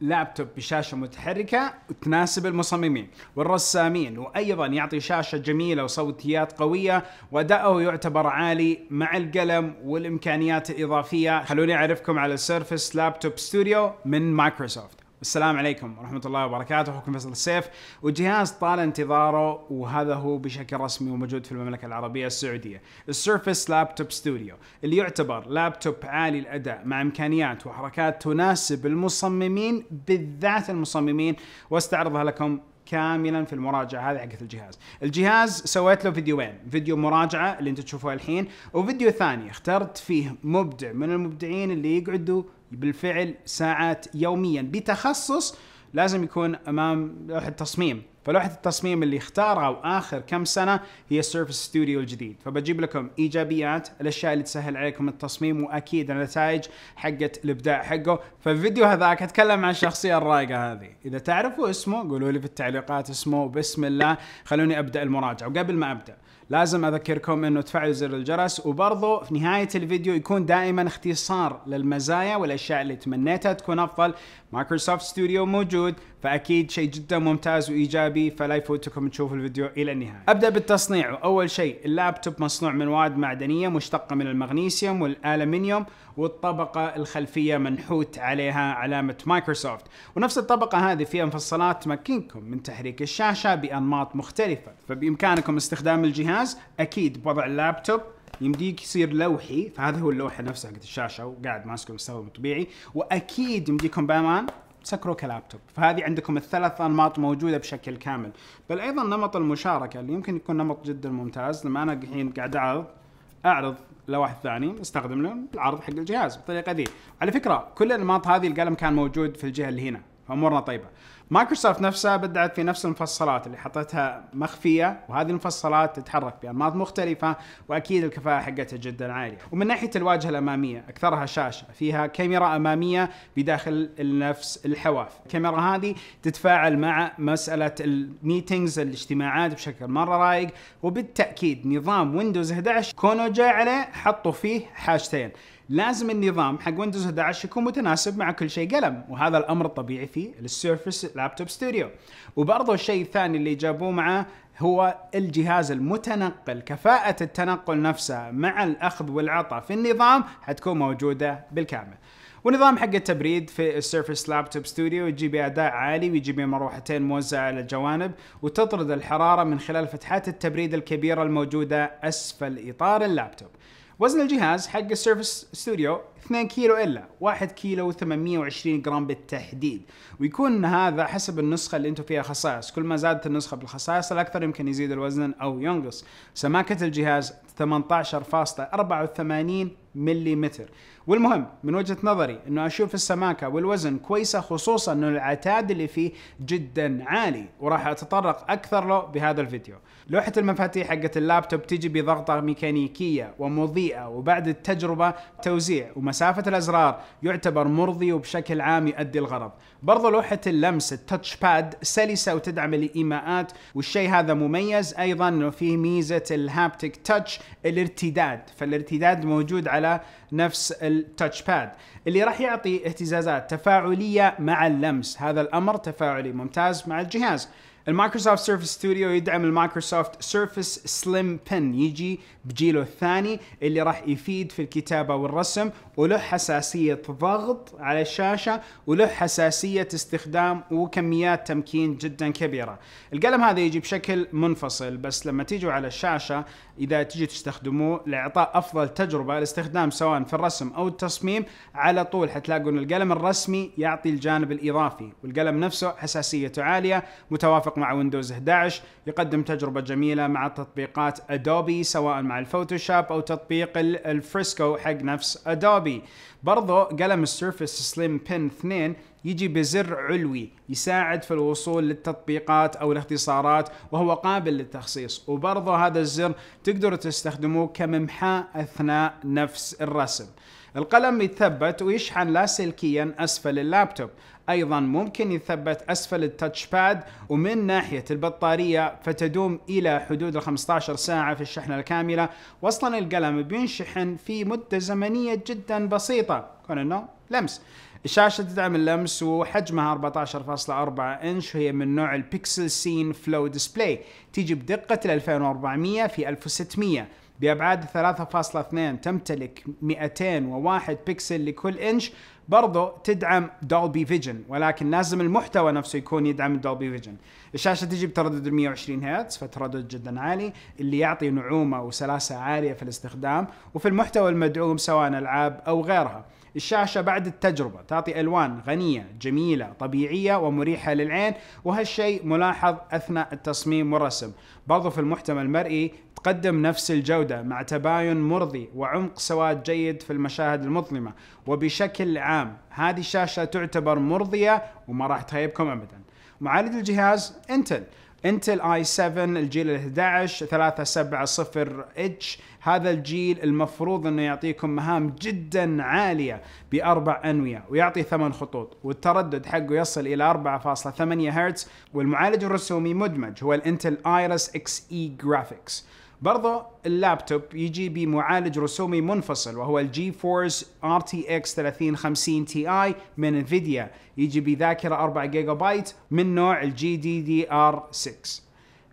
لابتوب بشاشة متحركة تناسب المصممين والرسامين وأيضا يعطي شاشة جميلة وصوتيات قوية وأداءه يعتبر عالي مع القلم والإمكانيات الإضافية خلوني أعرفكم على سيرفس لابتوب ستوديو من مايكروسوفت السلام عليكم ورحمة الله وبركاته أخوكم فيصل السيف وجهاز طال انتظاره وهذا هو بشكل رسمي وموجود في المملكة العربية السعودية السيرفس لابتوب ستوديو اللي يعتبر لابتوب عالي الأداء مع إمكانيات وحركات تناسب المصممين بالذات المصممين واستعرضها لكم كاملا في المراجعه هذه حقت الجهاز. الجهاز سويت له فيديوين، فيديو مراجعه اللي انت تشوفوه الحين، وفيديو ثاني اخترت فيه مبدع من المبدعين اللي يقعدوا بالفعل ساعات يوميا بتخصص لازم يكون امام لوحه تصميم فلوحه التصميم اللي اختارها واخر كم سنه هي السيرفس ستوديو الجديد فبجيب لكم ايجابيات الاشياء اللي تسهل عليكم التصميم واكيد النتائج حقت الابداع حقه فالفيديو هذاك اتكلم عن الشخصيه الرايقه هذه اذا تعرفوا اسمه قولوا لي في التعليقات اسمه وبسم الله خلوني ابدا المراجعه وقبل ما ابدا لازم اذكركم انه تفعلوا زر الجرس وبرضه في نهايه الفيديو يكون دائما اختصار للمزايا والاشياء اللي تمنيتها تكون افضل مايكروسوفت ستوديو موجود فاكيد شيء جدا ممتاز وايجابي فلا يفوتكم تشوفوا الفيديو الى النهايه. ابدا بالتصنيع واول شيء اللابتوب مصنوع من مواد معدنيه مشتقه من المغنيسيوم والالمنيوم والطبقه الخلفيه منحوت عليها علامه مايكروسوفت ونفس الطبقه هذه فيها مفصلات تمكنكم من تحريك الشاشه بانماط مختلفه فبامكانكم استخدام الجهاز اكيد بوضع اللابتوب يمديك يصير لوحي فهذا هو اللوحه نفسها حقت الشاشه وقاعد ماسكه مستوى طبيعي واكيد يمديكم بامان سكروا كلابتوب فهذه عندكم الثلاث انماط موجوده بشكل كامل بل ايضا نمط المشاركه اللي يمكن يكون نمط جدا ممتاز لما انا الحين قاعد اعرض اعرض لواحد ثاني استخدم له العرض حق الجهاز بالطريقه دي على فكره كل الانماط هذه القلم كان موجود في الجهه اللي هنا فامورنا طيبه. مايكروسوفت نفسها بدعت في نفس المفصلات اللي حطتها مخفيه وهذه المفصلات تتحرك بانماط مختلفه واكيد الكفاءه حقتها جدا عاليه. ومن ناحيه الواجهه الاماميه اكثرها شاشه فيها كاميرا اماميه بداخل نفس الحواف. الكاميرا هذه تتفاعل مع مساله الميتينجز الاجتماعات بشكل مره رايق وبالتاكيد نظام ويندوز 11 كونوا جاي عليه حطوا فيه حاجتين. لازم النظام حق ويندوز 11 يكون متناسب مع كل شيء قلم وهذا الامر الطبيعي في السيرفس لابتوب ستوديو وبرضه الشيء الثاني اللي جابوه معه هو الجهاز المتنقل كفاءة التنقل نفسها مع الأخذ والعطاء في النظام حتكون موجودة بالكامل ونظام حق التبريد في السيرفس لابتوب ستوديو يجي اداء عالي ويجيب مروحتين موزعه على الجوانب وتطرد الحراره من خلال فتحات التبريد الكبيره الموجوده اسفل اطار اللابتوب وزن الجهاز حق السيرفس ستوديو 2 كيلو الا 1 كيلو و820 جرام بالتحديد ويكون هذا حسب النسخه اللي انتم فيها خصائص كل ما زادت النسخه بالخصائص الاكثر يمكن يزيد الوزن او ينقص سماكه الجهاز 18.84 ملم والمهم من وجهة نظري أنه أشوف السماكة والوزن كويسة خصوصا أنه العتاد اللي فيه جدا عالي وراح أتطرق أكثر له بهذا الفيديو لوحة المفاتيح حقت اللابتوب تيجي بضغطة ميكانيكية ومضيئة وبعد التجربة توزيع ومسافة الأزرار يعتبر مرضي وبشكل عام يؤدي الغرض برضو لوحة اللمس التاتش باد سلسة وتدعم الإيماءات والشيء هذا مميز أيضا أنه فيه ميزة الهابتك تاتش الارتداد فالارتداد موجود على نفس التاتش باد اللي راح يعطي اهتزازات تفاعلية مع اللمس هذا الأمر تفاعلي ممتاز مع الجهاز المايكروسوفت سيرفيس ستوديو يدعم المايكروسوفت سيرفيس سليم بن يجي بجيله الثاني اللي راح يفيد في الكتابه والرسم وله حساسيه ضغط على الشاشه وله حساسيه استخدام وكميات تمكين جدا كبيره. القلم هذا يجي بشكل منفصل بس لما تيجوا على الشاشه اذا تيجي تستخدموه لاعطاء افضل تجربه الاستخدام سواء في الرسم او التصميم على طول حتلاقوا ان القلم الرسمي يعطي الجانب الاضافي والقلم نفسه حساسيته عاليه متوافق مع ويندوز 11 يقدم تجربة جميلة مع تطبيقات ادوبي سواء مع الفوتوشوب او تطبيق الفريسكو حق نفس ادوبي برضو قلم السيرفس سليم بين 2 يجي بزر علوي يساعد في الوصول للتطبيقات او الاختصارات وهو قابل للتخصيص وبرضه هذا الزر تقدر تستخدموه كممحاء اثناء نفس الرسم القلم يتثبت ويشحن لاسلكيا أسفل اللابتوب أيضا ممكن يتثبت أسفل التاتش باد ومن ناحية البطارية فتدوم إلى حدود ال 15 ساعة في الشحنة الكاملة وأصلا القلم بينشحن في مدة زمنية جدا بسيطة كون أنه لمس الشاشة تدعم اللمس وحجمها 14.4 انش وهي من نوع البيكسل سين فلو ديسبلاي تيجي بدقة 2400 في 1600 بأبعاد 3.2 تمتلك 201 بكسل لكل إنش برضو تدعم دولبي فيجن ولكن لازم المحتوى نفسه يكون يدعم دولبي فيجن الشاشة تجي بتردد 120 هيرتز فتردد جدا عالي اللي يعطي نعومة وسلاسة عالية في الاستخدام وفي المحتوى المدعوم سواء ألعاب أو غيرها الشاشة بعد التجربة تعطي ألوان غنية جميلة طبيعية ومريحة للعين وهالشيء ملاحظ أثناء التصميم والرسم برضو في المحتوى المرئي تقدم نفس الجودة مع تباين مرضي وعمق سواد جيد في المشاهد المظلمة وبشكل عام هذه الشاشة تعتبر مرضية وما راح تخيبكم أبدا معالج الجهاز انتل انتل اي 7 الجيل ال 11 370 اتش هذا الجيل المفروض انه يعطيكم مهام جدا عاليه باربع انويه ويعطي ثمان خطوط والتردد حقه يصل الى 4.8 هرتز والمعالج الرسومي مدمج هو الانتل ايرس اكس اي جرافيكس برضو اللابتوب يجي بمعالج رسومي منفصل وهو الجي فورس ار تي اكس 3050 تي اي من انفيديا يجي بذاكره 4 جيجا بايت من نوع الجي دي دي ار 6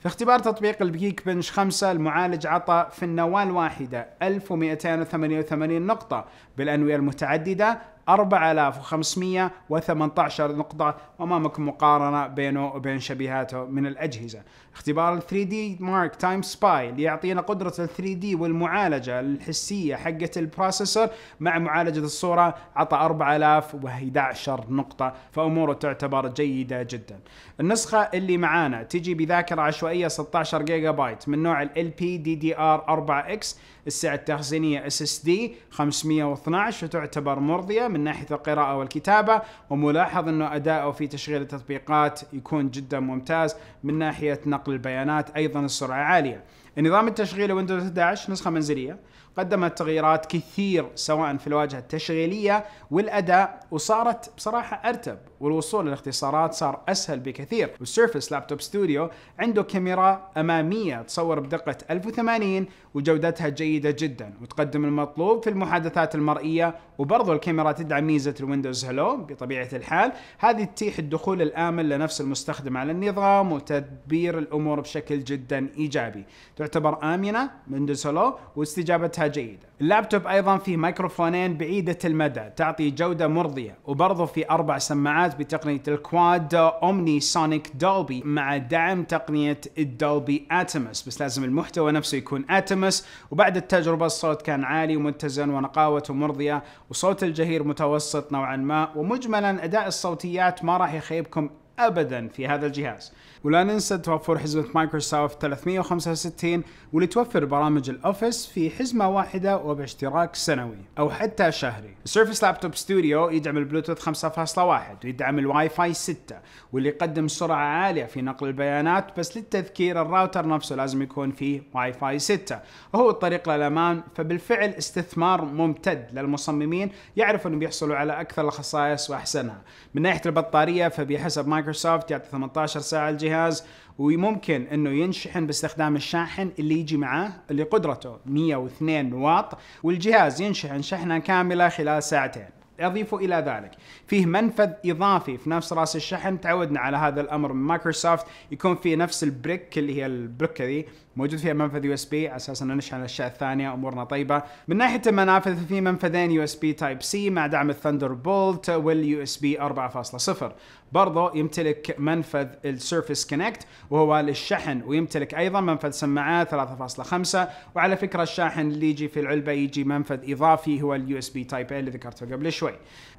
في اختبار تطبيق البيك بنش 5 المعالج عطى في النواه الواحده 1288 نقطه بالانويه المتعدده 4518 نقطة وأمامكم مقارنة بينه وبين شبيهاته من الأجهزة اختبار 3D Mark Time Spy اللي يعطينا قدرة 3D والمعالجة الحسية حقة البروسيسور مع معالجة الصورة عطى 4011 نقطة فأموره تعتبر جيدة جدا النسخة اللي معانا تجي بذاكرة عشوائية 16 جيجا بايت من نوع LPDDR4X السعة التخزينية اس اس دي 512 وتعتبر مرضية من ناحية القراءة والكتابة وملاحظ انه اداؤه في تشغيل التطبيقات يكون جدا ممتاز من ناحية نقل البيانات ايضا السرعة عالية نظام التشغيل ويندوز 11 نسخة منزلية قدمت تغييرات كثير سواء في الواجهة التشغيلية والأداء وصارت بصراحة أرتب والوصول للاختصارات صار أسهل بكثير والسيرفس لابتوب ستوديو عنده كاميرا أمامية تصور بدقة 1080 وجودتها جيدة جدا وتقدم المطلوب في المحادثات المرئية وبرضو الكاميرا تدعم ميزة الويندوز هلو بطبيعة الحال هذه تتيح الدخول الآمن لنفس المستخدم على النظام وتدبير الأمور بشكل جدا إيجابي تعتبر آمنة من سولو واستجابتها جيدة اللابتوب أيضا فيه ميكروفونين بعيدة المدى تعطي جودة مرضية وبرضه في أربع سماعات بتقنية الكواد أومني سونيك دولبي مع دعم تقنية الدولبي أتمس بس لازم المحتوى نفسه يكون أتمس وبعد التجربة الصوت كان عالي ومتزن ونقاوته مرضية وصوت الجهير متوسط نوعا ما ومجملا أداء الصوتيات ما راح يخيبكم ابدا في هذا الجهاز ولا ننسى توفر حزمة مايكروسوفت 365 واللي توفر برامج الأوفيس في حزمة واحدة وباشتراك سنوي أو حتى شهري السيرفس لابتوب ستوديو يدعم البلوتوث 5.1 ويدعم الواي فاي 6 واللي يقدم سرعة عالية في نقل البيانات بس للتذكير الراوتر نفسه لازم يكون فيه واي فاي 6 وهو الطريق للأمان فبالفعل استثمار ممتد للمصممين يعرفوا أنهم بيحصلوا على أكثر الخصائص وأحسنها من ناحية البطارية فبحسب مايكروسوفت يعطي 18 ساعة الجهاز الجهاز وممكن انه ينشحن باستخدام الشاحن اللي يجي معاه اللي قدرته 102 واط والجهاز ينشحن شحنه كامله خلال ساعتين اضيفوا الى ذلك فيه منفذ اضافي في نفس راس الشحن تعودنا على هذا الامر من مايكروسوفت يكون فيه نفس البريك اللي هي البريك ذي موجود فيها منفذ يو اس بي على اساس انه نشحن الاشياء الثانيه امورنا طيبه من ناحيه المنافذ في منفذين يو اس بي تايب سي مع دعم الثندر بولت واليو اس بي 4.0 برضه يمتلك منفذ السيرفس كونكت وهو للشحن ويمتلك ايضا منفذ سماعات 3.5 وعلى فكره الشاحن اللي يجي في العلبه يجي منفذ اضافي هو اليو اس بي تايب اللي ذكرته قبل شوي.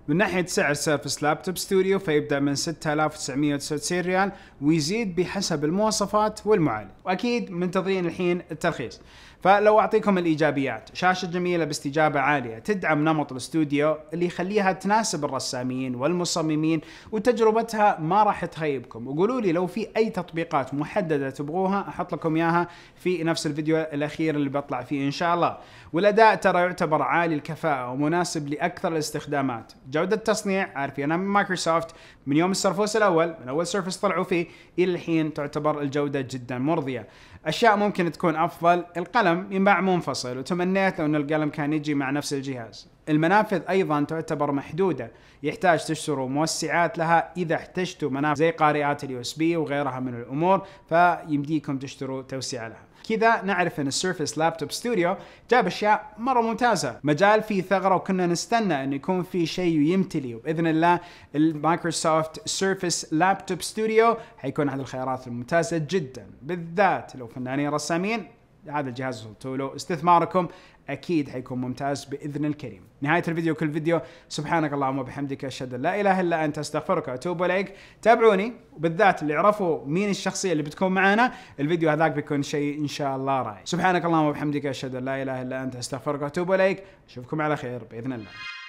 من ناحيه سعر سيرفس لابتوب ستوديو فيبدا من 6999 ريال ويزيد بحسب المواصفات والمعالج واكيد منتظرين الحين الترخيص. فلو اعطيكم الايجابيات شاشه جميله باستجابه عاليه تدعم نمط الاستوديو اللي يخليها تناسب الرسامين والمصممين وتجربه حلاوتها ما راح تخيبكم وقولوا لي لو في اي تطبيقات محدده تبغوها احط لكم اياها في نفس الفيديو الاخير اللي بطلع فيه ان شاء الله والاداء ترى يعتبر عالي الكفاءه ومناسب لاكثر الاستخدامات جوده التصنيع عارف انا من مايكروسوفت من يوم السرفوس الاول من اول سيرفس طلعوا فيه الى الحين تعتبر الجوده جدا مرضيه اشياء ممكن تكون افضل القلم ينباع منفصل وتمنيت لو ان القلم كان يجي مع نفس الجهاز المنافذ ايضا تعتبر محدوده يحتاج تشتروا موسعات لها اذا احتجتوا منافذ زي قارئات اليو اس بي وغيرها من الامور فيمديكم تشتروا توسعه لها كذا نعرف ان السيرفس لابتوب ستوديو جاب اشياء مره ممتازه مجال فيه ثغره وكنا نستنى ان يكون في شيء يمتلي وباذن الله المايكروسوفت سيرفس لابتوب ستوديو حيكون احد الخيارات الممتازه جدا بالذات لو فنانين يعني رسامين هذا الجهاز وصلتوا له استثماركم اكيد حيكون ممتاز باذن الكريم نهايه الفيديو كل فيديو سبحانك اللهم وبحمدك اشهد ان لا اله الا انت استغفرك واتوب اليك تابعوني وبالذات اللي عرفوا مين الشخصيه اللي بتكون معنا الفيديو هذاك بيكون شيء ان شاء الله رائع سبحانك اللهم وبحمدك اشهد ان لا اله الا انت استغفرك واتوب اليك اشوفكم على خير باذن الله